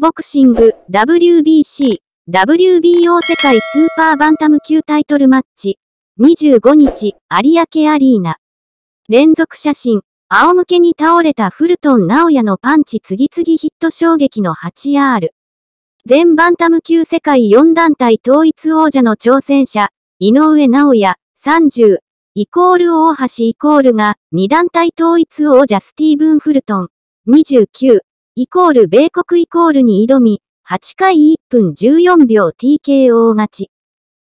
ボクシング、WBC、WBO 世界スーパーバンタム級タイトルマッチ。25日、有明アリーナ。連続写真、仰向けに倒れたフルトン直也のパンチ次々ヒット衝撃の 8R。全バンタム級世界4団体統一王者の挑戦者、井上直也、30、イコール大橋イコールが、2団体統一王者スティーブン・フルトン、29、イコール米国イコールに挑み、8回1分14秒 TKO 勝ち。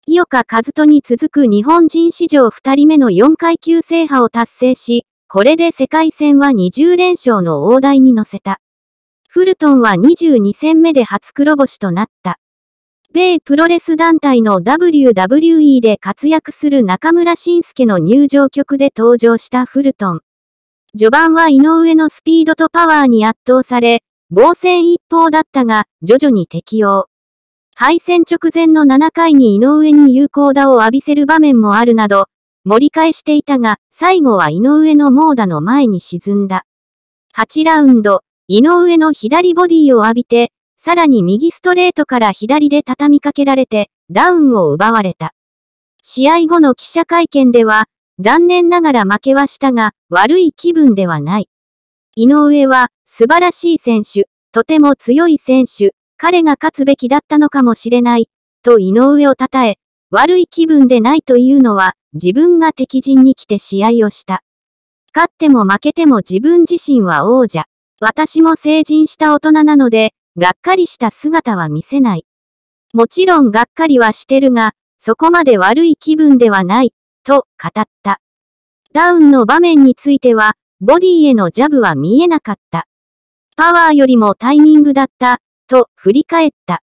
井岡和人に続く日本人史上2人目の4階級制覇を達成し、これで世界戦は20連勝の大台に乗せた。フルトンは22戦目で初黒星となった。米プロレス団体の WWE で活躍する中村晋介の入場曲で登場したフルトン。序盤は井上のスピードとパワーに圧倒され、防戦一方だったが、徐々に適応。敗戦直前の7回に井上に有効打を浴びせる場面もあるなど、盛り返していたが、最後は井上の猛打の前に沈んだ。8ラウンド、井上の左ボディを浴びて、さらに右ストレートから左で畳みかけられて、ダウンを奪われた。試合後の記者会見では、残念ながら負けはしたが、悪い気分ではない。井上は、素晴らしい選手、とても強い選手、彼が勝つべきだったのかもしれない、と井上を称え、悪い気分でないというのは、自分が敵陣に来て試合をした。勝っても負けても自分自身は王者。私も成人した大人なので、がっかりした姿は見せない。もちろんがっかりはしてるが、そこまで悪い気分ではない、と語った。ダウンの場面については、ボディへのジャブは見えなかった。パワーよりもタイミングだった、と振り返った。